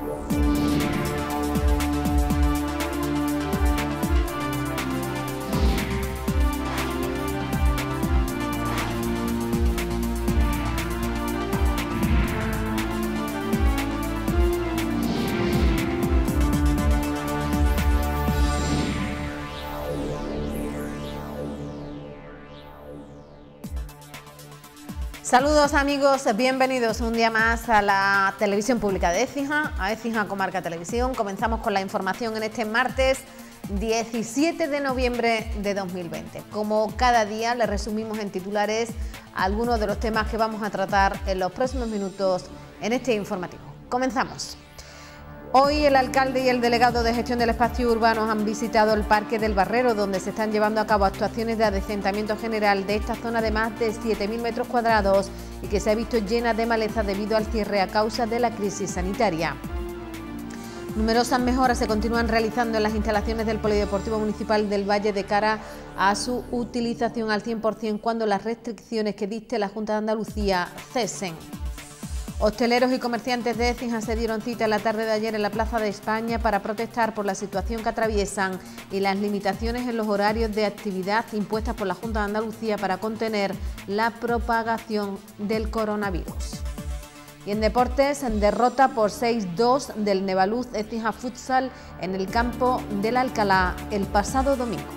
Música Saludos amigos, bienvenidos un día más a la televisión pública de Écija, a Écija Comarca Televisión. Comenzamos con la información en este martes 17 de noviembre de 2020. Como cada día le resumimos en titulares algunos de los temas que vamos a tratar en los próximos minutos en este informativo. Comenzamos. Hoy el alcalde y el delegado de gestión del espacio urbano han visitado el Parque del Barrero, donde se están llevando a cabo actuaciones de adecentamiento general de esta zona de más de 7.000 metros cuadrados y que se ha visto llena de maleza debido al cierre a causa de la crisis sanitaria. Numerosas mejoras se continúan realizando en las instalaciones del Polideportivo Municipal del Valle de cara a su utilización al 100% cuando las restricciones que diste la Junta de Andalucía cesen. Hosteleros y comerciantes de Écija se dieron cita la tarde de ayer en la Plaza de España para protestar por la situación que atraviesan y las limitaciones en los horarios de actividad impuestas por la Junta de Andalucía para contener la propagación del coronavirus. Y en deportes, en derrota por 6-2 del Nevaluz Ecija Futsal en el campo del Alcalá el pasado domingo.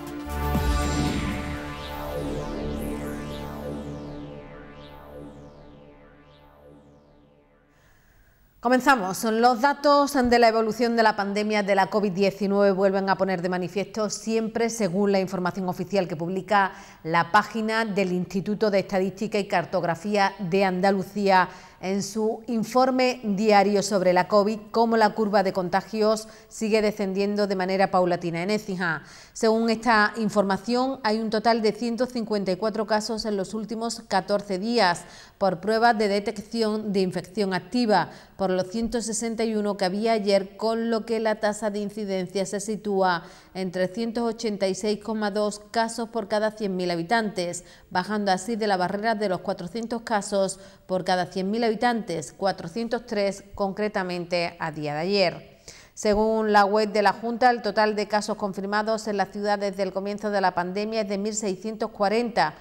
Comenzamos. Los datos de la evolución de la pandemia de la COVID-19 vuelven a poner de manifiesto siempre según la información oficial que publica la página del Instituto de Estadística y Cartografía de Andalucía en su informe diario sobre la COVID cómo la curva de contagios sigue descendiendo de manera paulatina en Écija. Según esta información, hay un total de 154 casos en los últimos 14 días por pruebas de detección de infección activa, por los 161 que había ayer, con lo que la tasa de incidencia se sitúa en 386,2 casos por cada 100.000 habitantes, bajando así de la barrera de los 400 casos por cada 100.000 habitantes, 403 concretamente a día de ayer. Según la web de la Junta, el total de casos confirmados en la ciudad desde el comienzo de la pandemia es de 1.640,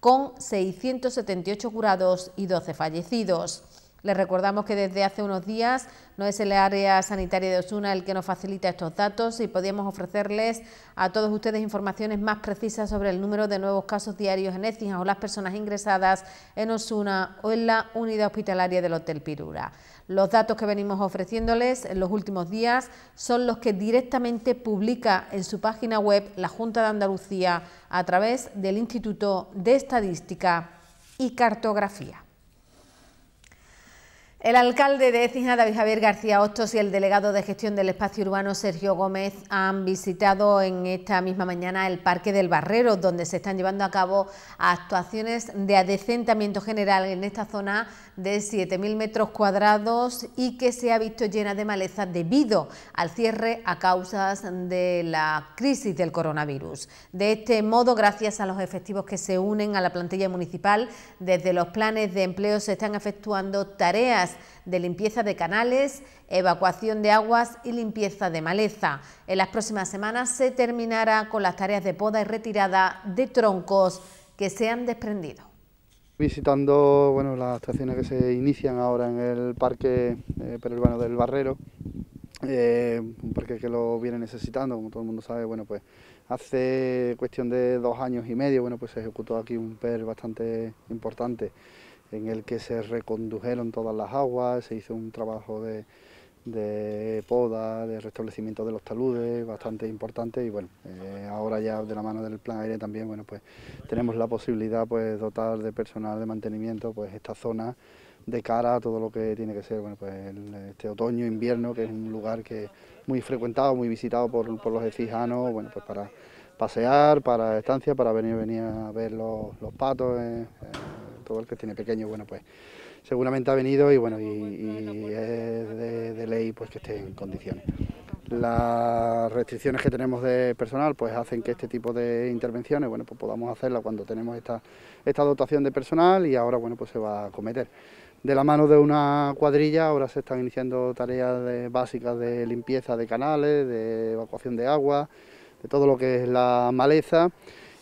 con 678 curados y 12 fallecidos. Les recordamos que desde hace unos días no es el área sanitaria de Osuna el que nos facilita estos datos y podíamos ofrecerles a todos ustedes informaciones más precisas sobre el número de nuevos casos diarios en Écija o las personas ingresadas en Osuna o en la unidad hospitalaria del Hotel Pirura. Los datos que venimos ofreciéndoles en los últimos días son los que directamente publica en su página web la Junta de Andalucía a través del Instituto de Estadística y Cartografía. El alcalde de Écija, David Javier García Hostos, y el delegado de gestión del espacio urbano, Sergio Gómez, han visitado en esta misma mañana el Parque del Barrero, donde se están llevando a cabo actuaciones de adecentamiento general en esta zona de 7.000 metros cuadrados y que se ha visto llena de maleza debido al cierre a causas de la crisis del coronavirus. De este modo, gracias a los efectivos que se unen a la plantilla municipal, desde los planes de empleo se están efectuando tareas de limpieza de canales, evacuación de aguas y limpieza de maleza. En las próximas semanas se terminará con las tareas de poda y retirada de troncos que se han desprendido. Visitando las estaciones que se inician ahora en el Parque eh, Perurbano del Barrero, eh, un parque que lo viene necesitando, como todo el mundo sabe, bueno pues hace cuestión de dos años y medio, bueno pues se ejecutó aquí un PER bastante importante en el que se recondujeron todas las aguas, se hizo un trabajo de, poda, de restablecimiento de los taludes, bastante importante y bueno, eh, ahora ya de la mano del plan aire también, bueno, pues tenemos la posibilidad pues dotar de personal de mantenimiento pues esta zona de cara a todo lo que tiene que ser, bueno, pues este otoño, invierno, que es un lugar que muy frecuentado, muy visitado por, por los ecijanos, bueno, pues para pasear, para estancias... para venir, venir a ver los, patos. Eh, eh, ...todo el que tiene pequeño, bueno, pues seguramente ha venido y bueno, y, es de, ley pues que esté en condiciones. Las restricciones que tenemos de personal pues hacen que este tipo de intervenciones bueno pues podamos hacerla cuando tenemos esta, esta dotación de personal y ahora bueno pues se va a cometer. De la mano de una cuadrilla ahora se están iniciando tareas básicas de limpieza de canales, de evacuación de agua, de todo lo que es la maleza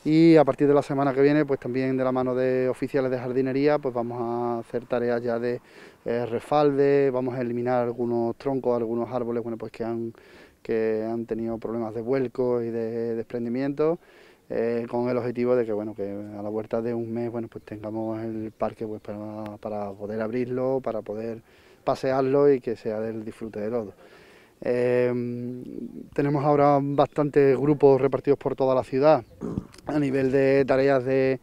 y a partir de la semana que viene pues también de la mano de oficiales de jardinería pues vamos a hacer tareas ya de eh, refalde, vamos a eliminar algunos troncos, algunos árboles bueno pues que han, que han tenido problemas de vuelco y de desprendimiento eh, con el objetivo de que bueno que a la vuelta de un mes bueno pues tengamos el parque pues para, para poder abrirlo, para poder pasearlo y que sea del disfrute de todos. Em, tenemos ahora bastantes grupos repartidos por toda la ciudad a nivel de tareas de,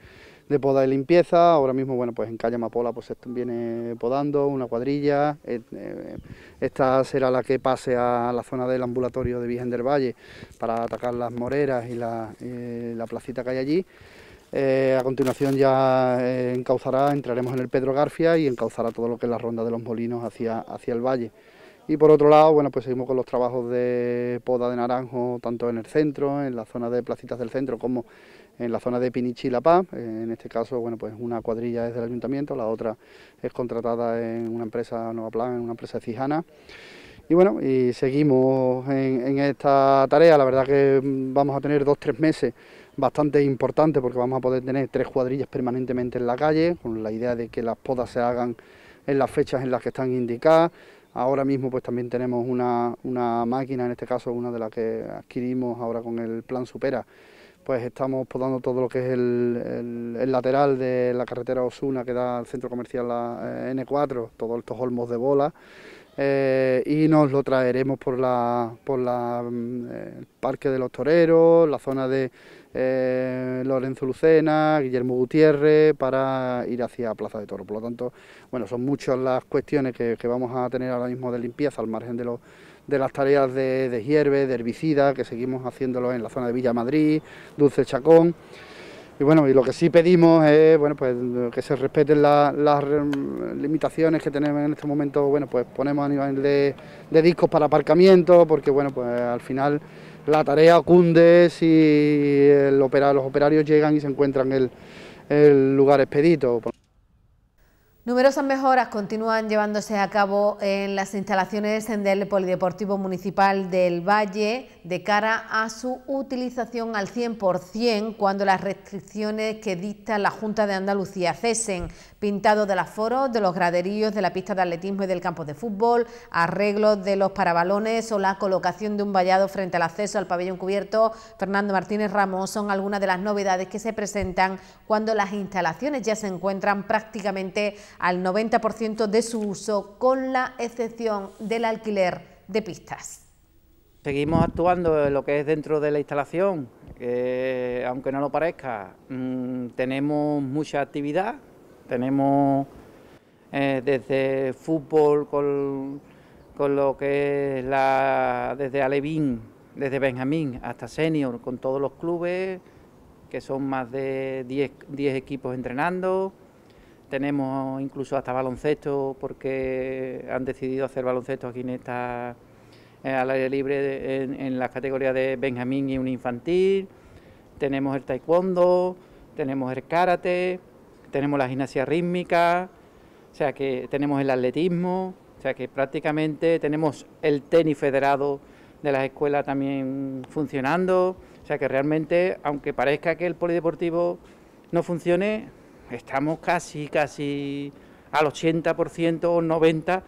poda y limpieza. Ahora mismo, bueno, pues en calle Amapola pues viene podando una cuadrilla. Eh, eh, esta será la que pase a la zona del ambulatorio de Virgen del Valle para atacar las moreras y la, eh, placita que hay allí. a continuación ya encauzará, entraremos en el Pedro Garfia y encauzará todo lo que es la ronda de los molinos hacia, hacia el valle. Y por otro lado, bueno, pues seguimos con los trabajos de poda de naranjo, tanto en el centro, en la zona de placitas del centro, como en la zona de Pinichi La Paz. En este caso, bueno, pues una cuadrilla es del ayuntamiento, la otra es contratada en una empresa Nueva Plan, en una empresa cijana. Y bueno, y seguimos en, esta tarea. La verdad que mm, vamos a tener dos, tres meses bastante importantes porque vamos a poder tener tres cuadrillas permanentemente en la calle, con la idea de que las podas se hagan en las fechas en las que están indicadas, Ahora mismo pues también tenemos una, máquina, en este caso una de las que adquirimos ahora con el plan Supera, pues estamos podando todo lo que es el, el, lateral de la carretera Osuna que da al centro comercial eh, N4, todos estos olmos de bola. Eh, y nos lo traeremos por la, por mm, el eh, Parque de los Toreros, la zona de eh, Lorenzo Lucena, Guillermo Gutiérrez, para ir hacia Plaza de Toro. Por lo tanto, bueno, son muchas las cuestiones que, vamos a tener ahora mismo de limpieza, al margen de, los, de las tareas de, de hierve, de herbicida, que seguimos haciéndolo en la zona de Villa Madrid, Dulce Chacón. Y bueno, y lo que sí pedimos es bueno, pues, que se respeten las limitaciones que tenemos en este momento, bueno, pues ponemos a nivel de, discos para aparcamiento, porque bueno, pues al final la tarea cunde si el los operarios llegan y se encuentran el, el lugar expedito. Numerosas mejoras continúan llevándose a cabo en las instalaciones del Polideportivo Municipal del Valle de cara a su utilización al 100% cuando las restricciones que dicta la Junta de Andalucía cesen. Pintado del aforo, de los graderíos, de la pista de atletismo y del campo de fútbol, arreglos de los parabalones o la colocación de un vallado frente al acceso al pabellón cubierto, Fernando Martínez Ramos son algunas de las novedades que se presentan cuando las instalaciones ya se encuentran prácticamente al 90% de su uso, con la excepción del alquiler de pistas. Seguimos actuando en lo que es dentro de la instalación, aunque no lo parezca, mm, tenemos mucha actividad, tenemos eh, desde fútbol con, lo que es la, desde Alevín, desde Benjamín hasta Senior, con todos los clubes, que son más de 10 equipos entrenando, tenemos incluso hasta baloncesto porque han decidido hacer baloncesto aquí en esta eh, al aire libre en, en las categorías de Benjamín y un infantil. Tenemos el taekwondo, tenemos el karate, tenemos la gimnasia rítmica, o sea que tenemos el atletismo, o sea que prácticamente tenemos el tenis federado de las escuelas también funcionando. O sea que realmente, aunque parezca que el polideportivo no funcione, Estamos casi, casi al 80% o 90%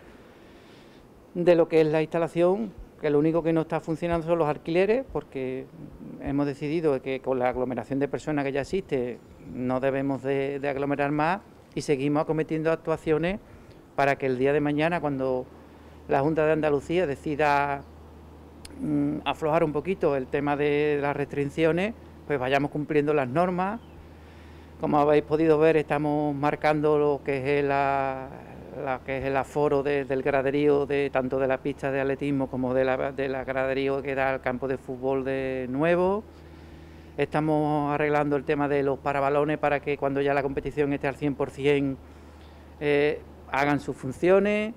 de lo que es la instalación, que lo único que no está funcionando son los alquileres, porque hemos decidido que con la aglomeración de personas que ya existe no debemos de, aglomerar más y seguimos acometiendo actuaciones para que el día de mañana, cuando la Junta de Andalucía decida mm, aflojar un poquito el tema de las restricciones, pues vayamos cumpliendo las normas como habéis podido ver, estamos marcando lo que es, el aforo del graderío, de, tanto de la pista de atletismo como del la, graderío que da al campo de fútbol de nuevo. Estamos arreglando el tema de los parabalones para que cuando ya la competición esté al 100% eh, hagan sus funciones.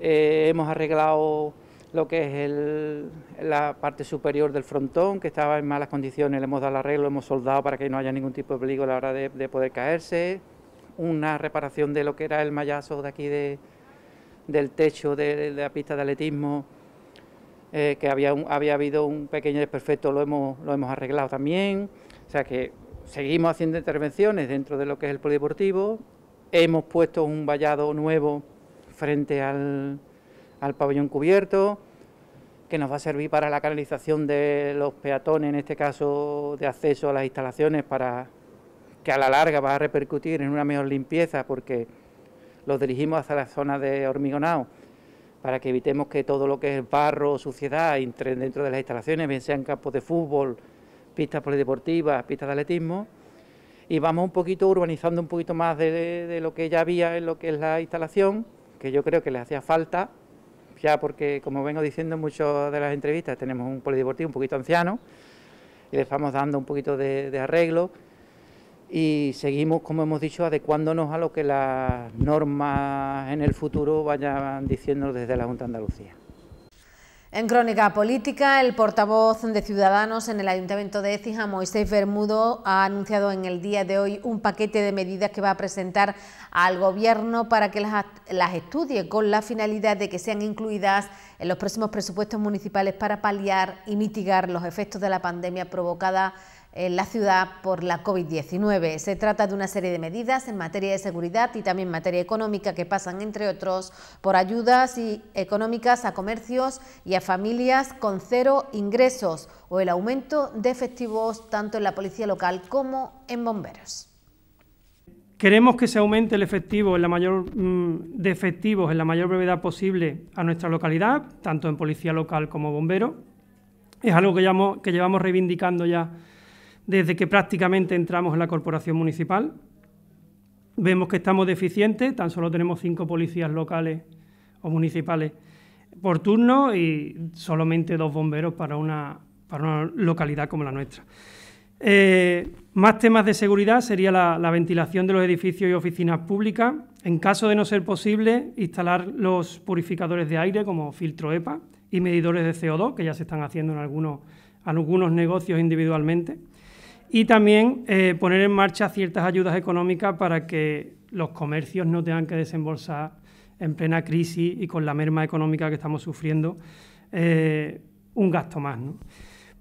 Eh, hemos arreglado lo que es la parte superior del frontón, que estaba en malas condiciones, le hemos dado el arreglo, hemos soldado para que no haya ningún tipo de peligro a la hora de, poder caerse, una reparación de lo que era el mallazo de aquí de, del techo de, la pista de atletismo, eh, que había, había habido un pequeño desperfecto, lo hemos, lo hemos arreglado también, o sea que seguimos haciendo intervenciones dentro de lo que es el polideportivo, hemos puesto un vallado nuevo frente al pabellón cubierto, que nos va a servir para la canalización de los peatones, en este caso de acceso a las instalaciones, para que a la larga va a repercutir en una mejor limpieza, porque los dirigimos hacia la zona de hormigonado, para que evitemos que todo lo que es barro o suciedad entre dentro de las instalaciones, bien sean campos de fútbol, pistas polideportivas, pistas de atletismo, y vamos un poquito urbanizando un poquito más de, de lo que ya había en lo que es la instalación, que yo creo que le hacía falta, ya porque, como vengo diciendo en muchas de las entrevistas, tenemos un polideportivo un poquito anciano y le estamos dando un poquito de, arreglo y seguimos, como hemos dicho, adecuándonos a lo que las normas en el futuro vayan diciendo desde la Junta de Andalucía. En Crónica Política, el portavoz de Ciudadanos en el Ayuntamiento de Écija, Moisés Bermudo, ha anunciado en el día de hoy un paquete de medidas que va a presentar al Gobierno para que las, las estudie con la finalidad de que sean incluidas en los próximos presupuestos municipales para paliar y mitigar los efectos de la pandemia provocada en la ciudad por la COVID-19. Se trata de una serie de medidas en materia de seguridad y también en materia económica que pasan, entre otros, por ayudas económicas a comercios y a familias con cero ingresos o el aumento de efectivos tanto en la policía local como en bomberos. Queremos que se aumente el efectivo en la mayor, mm, de efectivos en la mayor brevedad posible a nuestra localidad, tanto en policía local como bomberos. Es algo que llevamos reivindicando ya desde que prácticamente entramos en la corporación municipal. Vemos que estamos deficientes, tan solo tenemos cinco policías locales o municipales por turno y solamente dos bomberos para una, para una localidad como la nuestra. Eh, más temas de seguridad sería la, ventilación de los edificios y oficinas públicas. En caso de no ser posible, instalar los purificadores de aire como filtro EPA y medidores de CO2, que ya se están haciendo en algunos, algunos negocios individualmente y también eh, poner en marcha ciertas ayudas económicas para que los comercios no tengan que desembolsar en plena crisis y con la merma económica que estamos sufriendo eh, un gasto más.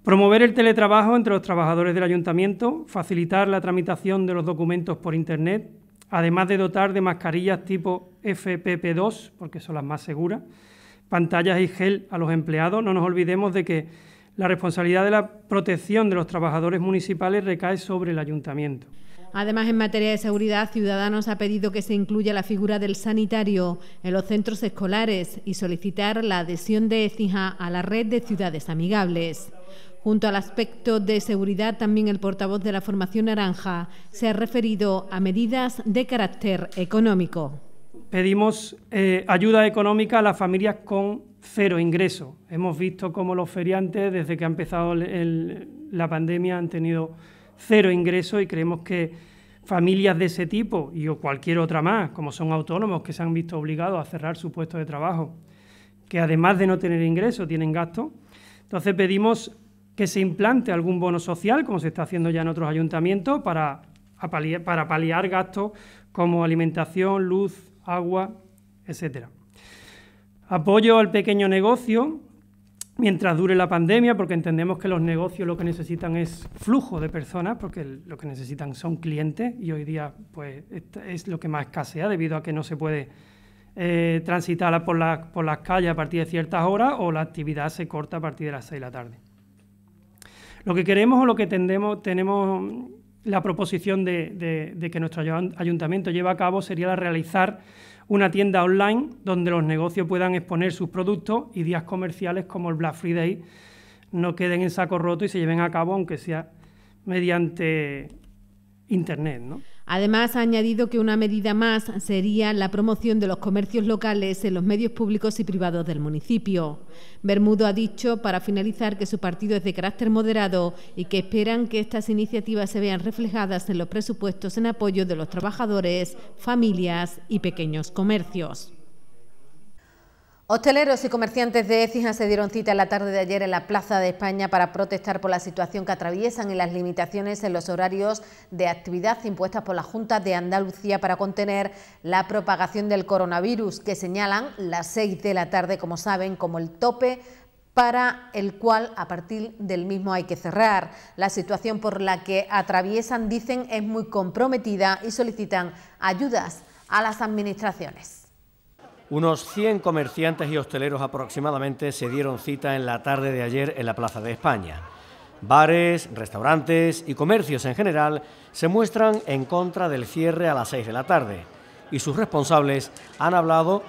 Promover el teletrabajo entre los trabajadores del ayuntamiento, facilitar la tramitación de los documentos por Internet, además de dotar de mascarillas tipo FPP2, porque son las más seguras, pantallas y gel a los empleados. No nos olvidemos de que la responsabilidad de la protección de los trabajadores municipales recae sobre el ayuntamiento. Además, en materia de seguridad, Ciudadanos ha pedido que se incluya la figura del sanitario en los centros escolares y solicitar la adhesión de Ecija a la red de ciudades amigables. Junto al aspecto de seguridad, también el portavoz de la Formación Naranja se ha referido a medidas de carácter económico pedimos eh, ayuda económica a las familias con cero ingreso. Hemos visto cómo los feriantes, desde que ha empezado la pandemia, han tenido cero ingreso y creemos que familias de ese tipo y o cualquier otra más, como son autónomos que se han visto obligados a cerrar su puesto de trabajo, que además de no tener ingreso, tienen gastos. Entonces pedimos que se implante algún bono social, como se está haciendo ya en otros ayuntamientos, para, para paliar gastos como alimentación, luz, agua, etcétera. Apoyo al pequeño negocio mientras dure la pandemia, porque entendemos que los negocios lo que necesitan es flujo de personas, porque lo que necesitan son clientes y hoy día pues, es lo que más escasea debido a que no se puede eh, transitar por, por las calles a partir de ciertas horas o la actividad se corta a partir de las 6 de la tarde. Lo que queremos o lo que tendemos, tenemos la proposición de, que nuestro ayuntamiento lleve a cabo sería la realizar una tienda online donde los negocios puedan exponer sus productos y días comerciales como el Black Friday no queden en saco roto y se lleven a cabo, aunque sea mediante Internet. ¿no? Además, ha añadido que una medida más sería la promoción de los comercios locales en los medios públicos y privados del municipio. Bermudo ha dicho, para finalizar, que su partido es de carácter moderado y que esperan que estas iniciativas se vean reflejadas en los presupuestos en apoyo de los trabajadores, familias y pequeños comercios. Hosteleros y comerciantes de Écija se dieron cita la tarde de ayer en la Plaza de España para protestar por la situación que atraviesan y las limitaciones en los horarios de actividad impuestas por la Junta de Andalucía para contener la propagación del coronavirus, que señalan las seis de la tarde, como saben, como el tope para el cual a partir del mismo hay que cerrar. La situación por la que atraviesan, dicen, es muy comprometida y solicitan ayudas a las administraciones. Unos 100 comerciantes y hosteleros aproximadamente se dieron cita en la tarde de ayer en la Plaza de España. Bares, restaurantes y comercios en general se muestran en contra del cierre a las 6 de la tarde y sus responsables han hablado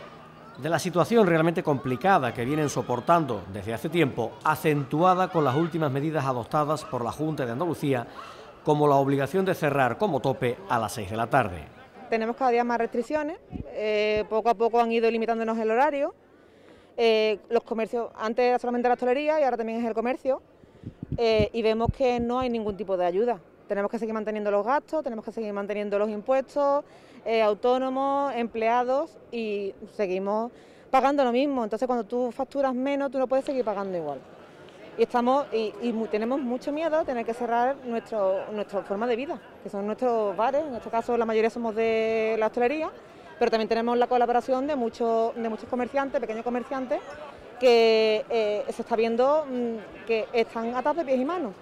de la situación realmente complicada que vienen soportando desde hace tiempo, acentuada con las últimas medidas adoptadas por la Junta de Andalucía, como la obligación de cerrar como tope a las 6 de la tarde. Tenemos cada día más restricciones, eh, poco a poco han ido limitándonos el horario. Eh, los comercios, antes era solamente la hostelería y ahora también es el comercio. Eh, y vemos que no hay ningún tipo de ayuda. Tenemos que seguir manteniendo los gastos, tenemos que seguir manteniendo los impuestos, autónomos, empleados y seguimos pagando lo mismo. Entonces cuando tú facturas menos, tú no puedes seguir pagando igual y estamos y, tenemos mucho miedo de tener que cerrar nuestro, nuestra forma de vida, que son nuestros bares, en nuestro caso la mayoría somos de la hostelería, pero también tenemos la colaboración de, muchos, de muchos comerciantes, pequeños comerciantes, que eh, se está viendo mm, que están atados de pies y manos.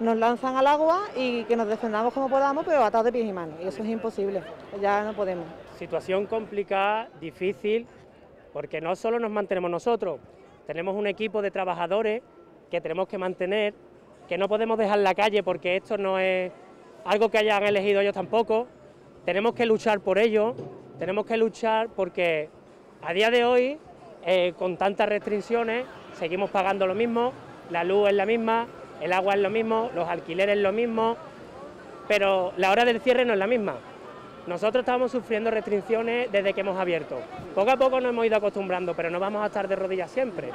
Nos lanzan al agua y que nos defendamos como podamos, pero atados de pies y manos. Y eso es imposible, ya no podemos. Situación complicada, difícil, porque no solo nos mantenemos nosotros, tenemos un equipo de trabajadores que tenemos que mantener, que no podemos dejar la calle porque esto no es algo que hayan elegido ellos tampoco. Tenemos que luchar por ello, tenemos que luchar porque a día de hoy, eh, con tantas restricciones, seguimos pagando lo mismo, la luz es la misma, el agua es lo mismo, los alquileres lo mismo, pero la hora del cierre no es la misma. Nosotros estamos sufriendo restricciones desde que hemos abierto. Poco a poco nos hemos ido acostumbrando, pero no vamos a estar de rodillas siempre.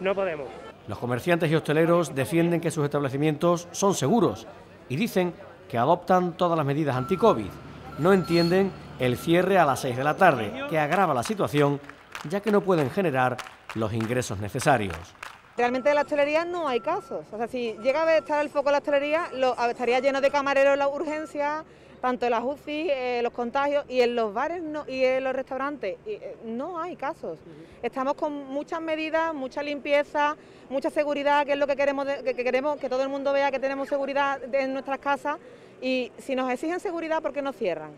No podemos. Los comerciantes y hosteleros defienden que sus establecimientos son seguros y dicen que adoptan todas las medidas anti-COVID. No entienden el cierre a las 6 de la tarde, que agrava la situación ya que no pueden generar los ingresos necesarios. Realmente en la hostelería no hay casos. O sea, si llega a estar el foco en la hostelería, estaría lleno de camareros la urgencia, tanto en las UCI, eh, los contagios, y en los bares y en los restaurantes. Eh, no hay casos. Estamos con muchas medidas, mucha limpieza, mucha seguridad, que es lo que queremos, que, queremos que todo el mundo vea que tenemos seguridad en nuestras casas. Y si nos exigen seguridad, ¿por qué no cierran?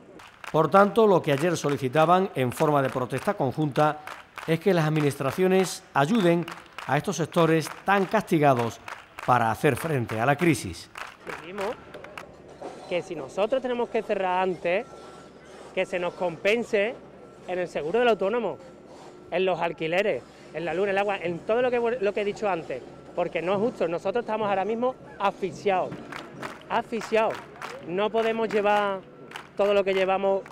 Por tanto, lo que ayer solicitaban en forma de protesta conjunta es que las administraciones ayuden a estos sectores tan castigados para hacer frente a la crisis. Dijimos que si nosotros tenemos que cerrar antes, que se nos compense en el seguro del autónomo, en los alquileres, en la luz, el agua, en todo lo que, lo que he dicho antes, porque no es justo, nosotros estamos ahora mismo asfixiados, asfixiados, no podemos llevar todo lo que llevamos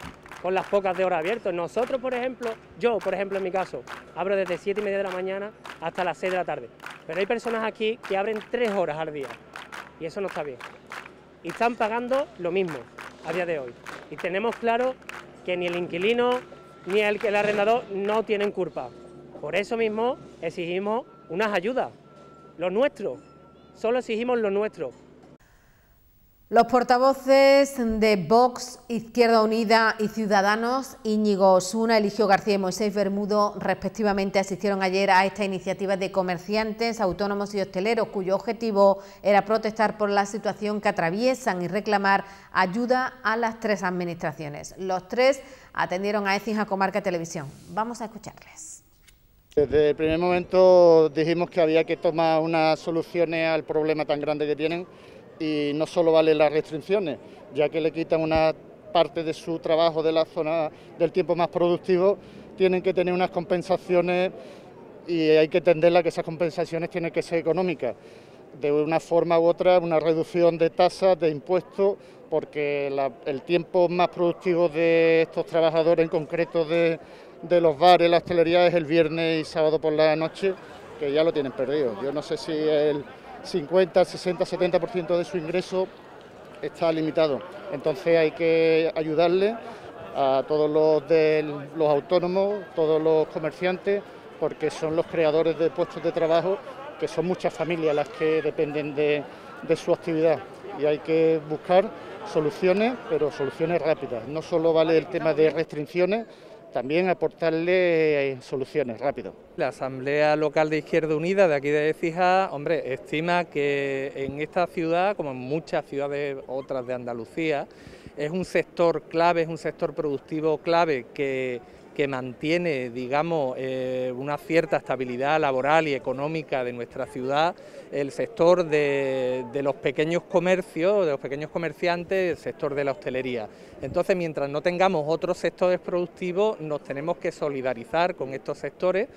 con las pocas de horas abiertas... Nosotros, por ejemplo, yo, por ejemplo, en mi caso, abro desde 7 y media de la mañana hasta las 6 de la tarde. Pero hay personas aquí que abren 3 horas al día y eso no está bien. Y están pagando lo mismo a día de hoy. Y tenemos claro que ni el inquilino ni el, el arrendador no tienen culpa. Por eso mismo exigimos unas ayudas, lo nuestro. Solo exigimos lo nuestro. Los portavoces de Vox, Izquierda Unida y Ciudadanos, Íñigo Osuna, Eligio García y Moisés Bermudo, respectivamente, asistieron ayer a esta iniciativa de comerciantes, autónomos y hosteleros, cuyo objetivo era protestar por la situación que atraviesan y reclamar ayuda a las tres administraciones. Los tres atendieron a a Comarca Televisión. Vamos a escucharles. Desde el primer momento dijimos que había que tomar unas soluciones al problema tan grande que tienen y no solo valen las restricciones, ya que le quitan una parte de su trabajo de la zona del tiempo más productivo, tienen que tener unas compensaciones y hay que entenderla que esas compensaciones tienen que ser económicas. De una forma u otra, una reducción de tasas, de impuestos, porque el tiempo más productivo de estos trabajadores, en concreto de, de los bares, la hostelería, es el viernes y sábado por la noche, que ya lo tienen perdido. Yo no sé si el 50, 60, 70% de su ingreso está limitado. Entonces hay que ayudarle a todos los, de los autónomos, todos los comerciantes, porque son los creadores de puestos de trabajo, que son muchas familias las que dependen de, de su actividad. Y hay que buscar soluciones, pero soluciones rápidas. No solo vale el tema de restricciones, también aportarle eh, soluciones rápido. La Asamblea Local de Izquierda Unida de aquí de Cija... hombre, estima que en esta ciudad, como en muchas ciudades otras de Andalucía, es un sector clave, es un sector productivo clave que que mantiene, digamos, eh, una cierta estabilidad laboral y económica de nuestra ciudad, el sector de, los pequeños comercios, de los pequeños comerciantes, el sector de la hostelería. Entonces, mientras no tengamos otros sectores productivos, nos tenemos que solidarizar con estos sectores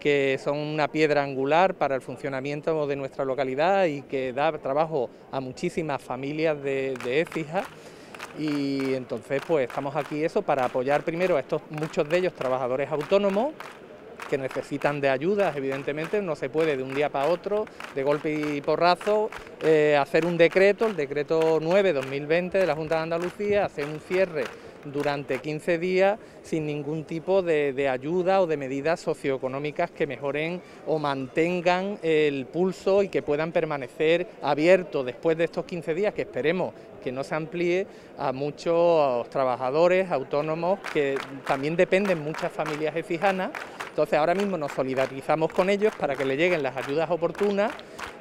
que son una piedra angular para el funcionamiento de nuestra localidad y que da trabajo a muchísimas familias de, de Écija. Y entonces pues estamos aquí eso para apoyar primero a estos muchos de ellos trabajadores autónomos que necesitan de ayudas, evidentemente, no se puede de un día para otro, de golpe y porrazo, eh, hacer un decreto, el decreto 9-2020 de la Junta de Andalucía, hacer un cierre durante 15 días sin ningún tipo de, ayuda o de medidas socioeconómicas que mejoren o mantengan el pulso y que puedan permanecer abiertos después de estos 15 días, que esperemos que no se amplíe a muchos trabajadores autónomos que también dependen muchas familias exijanas. Entonces ahora mismo nos solidarizamos con ellos para que le lleguen las ayudas oportunas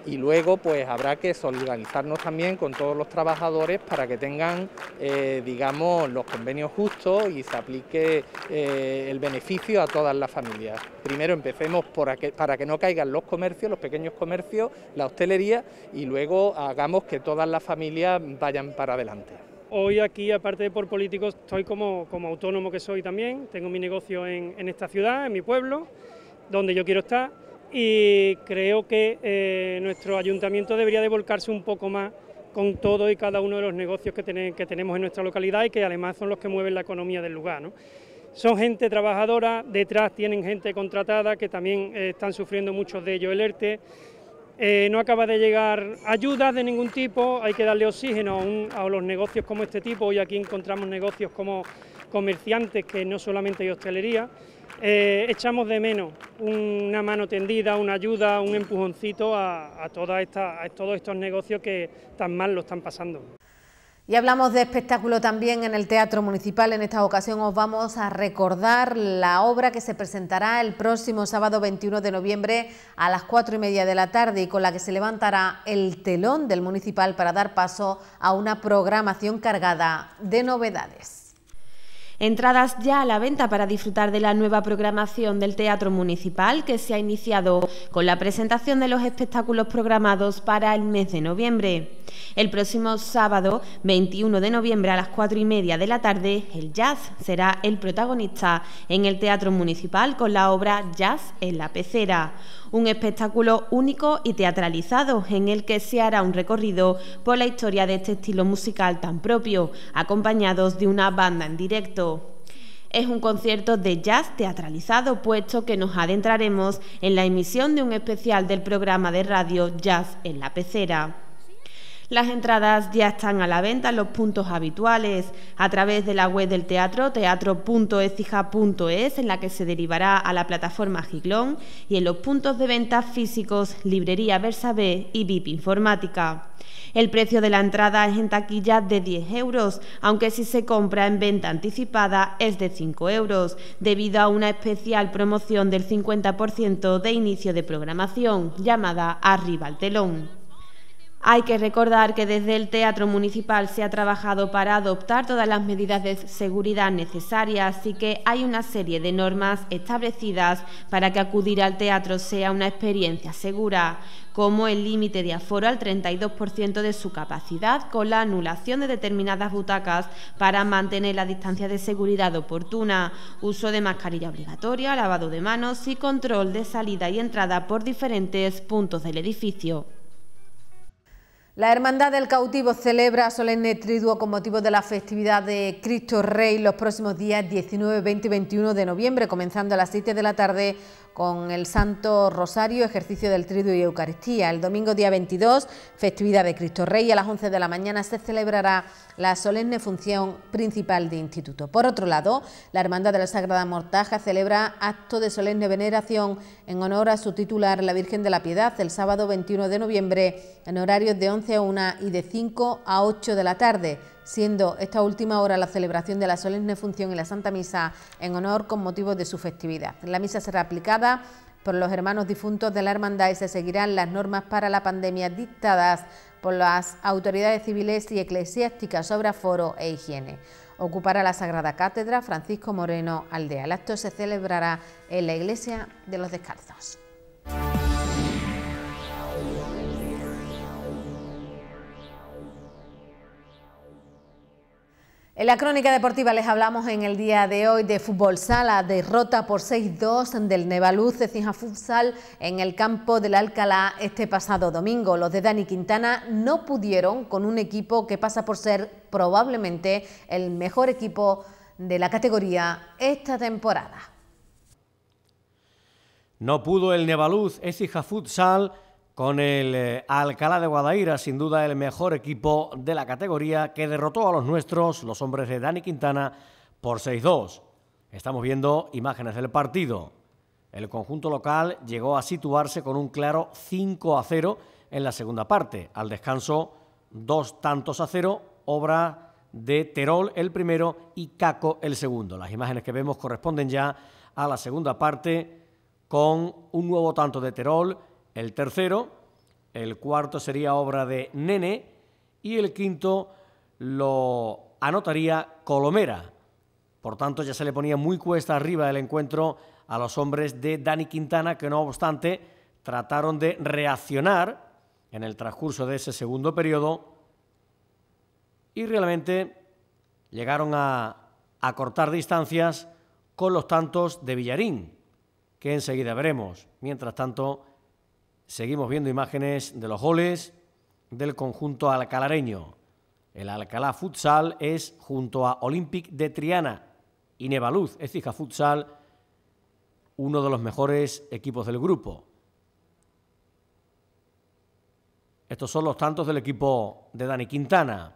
y luego pues habrá que solidarizarnos también con todos los trabajadores para que tengan eh, digamos los convenios justos y se aplique eh, el beneficio a todas las familias. Primero empecemos por para que no caigan los comercios, los pequeños comercios, la hostelería y luego hagamos que todas las familias vayan para adelante. Hoy aquí, aparte de por políticos, estoy como, autónomo que soy también, tengo mi negocio en, en esta ciudad, en mi pueblo, donde yo quiero estar y creo que eh, nuestro ayuntamiento debería de volcarse un poco más con todo y cada uno de los negocios que, tenemos en nuestra localidad y que además son los que mueven la economía del lugar. ¿no? Son gente trabajadora, detrás tienen gente contratada que también eh, están sufriendo muchos de ellos el ERTE. Eh, no acaba de llegar ayudas de ningún tipo, hay que darle oxígeno a, a los negocios como este tipo. Hoy aquí encontramos negocios como comerciantes que no solamente hay hostelería. Eh, echamos de menos una mano tendida, una ayuda, un empujoncito a, a todos estos negocios que tan mal lo están pasando. Y hablamos de espectáculo también en el Teatro Municipal. En esta ocasión os vamos a recordar la obra que se presentará el próximo sábado 21 de noviembre a las 4 y media de la tarde y con la que se levantará el telón del Municipal para dar paso a una programación cargada de novedades. Entradas ya a la venta para disfrutar de la nueva programación del Teatro Municipal que se ha iniciado con la presentación de los espectáculos programados para el mes de noviembre. El próximo sábado, 21 de noviembre a las 4 y media de la tarde, el jazz será el protagonista en el Teatro Municipal con la obra Jazz en la Pecera un espectáculo único y teatralizado en el que se hará un recorrido por la historia de este estilo musical tan propio, acompañados de una banda en directo. Es un concierto de jazz teatralizado, puesto que nos adentraremos en la emisión de un especial del programa de radio Jazz en la Pecera. Las entradas ya están a la venta en los puntos habituales a través de la web del teatro, teatro.ecija.es, en la que se derivará a la plataforma Giglón y en los puntos de venta físicos Librería B y VIP Informática. El precio de la entrada es en taquilla de 10 euros, aunque si se compra en venta anticipada es de 5 euros, debido a una especial promoción del 50% de inicio de programación llamada Arriba al telón. Hay que recordar que desde el Teatro Municipal se ha trabajado para adoptar todas las medidas de seguridad necesarias, así que hay una serie de normas establecidas para que acudir al teatro sea una experiencia segura, como el límite de aforo al 32% de su capacidad con la anulación de determinadas butacas para mantener la distancia de seguridad oportuna, uso de mascarilla obligatoria, lavado de manos y control de salida y entrada por diferentes puntos del edificio. La Hermandad del Cautivo celebra solemne triduo con motivo de la festividad de Cristo Rey los próximos días 19, 20 y 21 de noviembre, comenzando a las 7 de la tarde con el Santo Rosario, ejercicio del Triduo y Eucaristía. El domingo día 22, festividad de Cristo Rey, a las 11 de la mañana se celebrará la solemne función principal de instituto. Por otro lado, la Hermandad de la Sagrada Mortaja celebra acto de solemne veneración en honor a su titular, la Virgen de la Piedad, el sábado 21 de noviembre, en horarios de 11 a 1 y de 5 a 8 de la tarde siendo esta última hora la celebración de la solemne función y la Santa Misa en honor con motivo de su festividad. La misa será aplicada por los hermanos difuntos de la hermandad y se seguirán las normas para la pandemia dictadas por las autoridades civiles y eclesiásticas sobre aforo e higiene. Ocupará la Sagrada Cátedra Francisco Moreno Aldea. El acto se celebrará en la Iglesia de los Descalzos. En la crónica deportiva les hablamos en el día de hoy de fútbol sala, derrota por 6-2 del Nevaluz de Cija Futsal en el campo del Alcalá este pasado domingo. Los de Dani Quintana no pudieron con un equipo que pasa por ser probablemente el mejor equipo de la categoría esta temporada. No pudo el Nevaluz Ecija Futsal con el eh, Alcalá de Guadaira, sin duda el mejor equipo de la categoría, que derrotó a los nuestros, los hombres de Dani Quintana, por 6-2. Estamos viendo imágenes del partido. El conjunto local llegó a situarse con un claro 5 0 en la segunda parte. Al descanso, dos tantos a cero, obra de Terol el primero y Caco el segundo. Las imágenes que vemos corresponden ya a la segunda parte con un nuevo tanto de Terol el tercero, el cuarto sería obra de Nene y el quinto lo anotaría Colomera. Por tanto, ya se le ponía muy cuesta arriba el encuentro a los hombres de Dani Quintana, que no obstante trataron de reaccionar en el transcurso de ese segundo periodo y realmente llegaron a cortar distancias con los tantos de Villarín, que enseguida veremos. Mientras tanto, seguimos viendo imágenes de los goles del conjunto alcalareño. El Alcalá Futsal es junto a Olympic de Triana y Nevaluz, Ecija Futsal, uno de los mejores equipos del grupo. Estos son los tantos del equipo de Dani Quintana.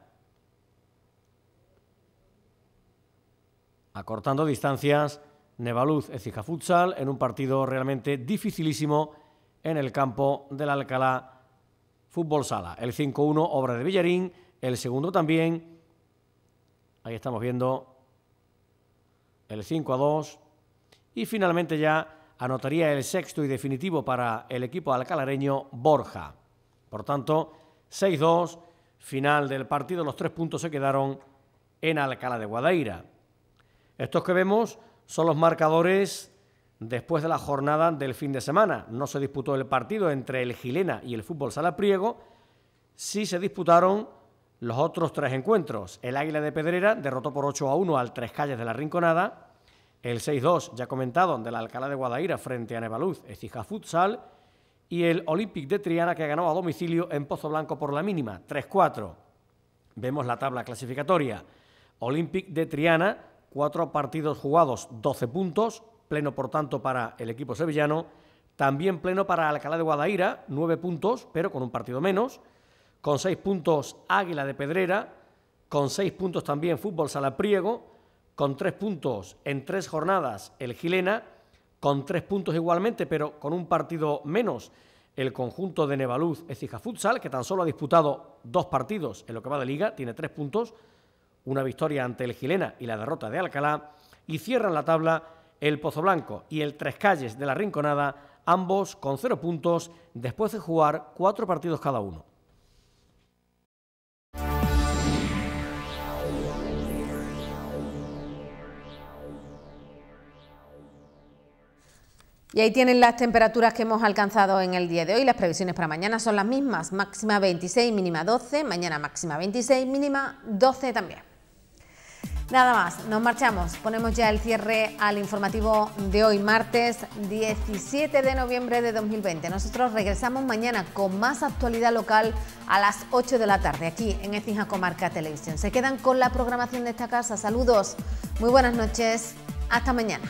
Acortando distancias, Nevaluz Ecija Futsal en un partido realmente dificilísimo en el campo del Alcalá Fútbol Sala. El 5-1, obra de Villarín. El segundo también. Ahí estamos viendo el 5-2. Y finalmente ya anotaría el sexto y definitivo para el equipo alcalareño Borja. Por tanto, 6-2, final del partido. Los tres puntos se quedaron en Alcalá de Guadaira. Estos que vemos son los marcadores después de la jornada del fin de semana. No se disputó el partido entre el Gilena y el Fútbol Sala Priego, sí se disputaron los otros tres encuentros. El Águila de Pedrera derrotó por 8 a 1 al Tres Calles de la Rinconada, el 6-2 ya comentado de la Alcalá de Guadaira frente a Nevaluz, Ecija Futsal, y el Olympic de Triana que ganó a domicilio en Pozo Blanco por la mínima, 3-4. Vemos la tabla clasificatoria. Olympic de Triana, cuatro partidos jugados, 12 puntos, pleno por tanto para el equipo sevillano, también pleno para Alcalá de Guadaira, nueve puntos, pero con un partido menos, con seis puntos Águila de Pedrera, con seis puntos también Fútbol Salapriego, con tres puntos en tres jornadas el Gilena, con tres puntos igualmente, pero con un partido menos el conjunto de Nevaluz Ecija Futsal, que tan solo ha disputado dos partidos en lo que va de liga, tiene tres puntos, una victoria ante el Gilena y la derrota de Alcalá, y cierran la tabla el Pozo Blanco y el Tres Calles de la Rinconada, ambos con cero puntos después de jugar cuatro partidos cada uno. Y ahí tienen las temperaturas que hemos alcanzado en el día de hoy. Las previsiones para mañana son las mismas, máxima 26, mínima 12, mañana máxima 26, mínima 12 también. Nada más, nos marchamos. Ponemos ya el cierre al informativo de hoy, martes 17 de noviembre de 2020. Nosotros regresamos mañana con más actualidad local a las 8 de la tarde aquí en Ecija Comarca Televisión. Se quedan con la programación de esta casa. Saludos, muy buenas noches, hasta mañana.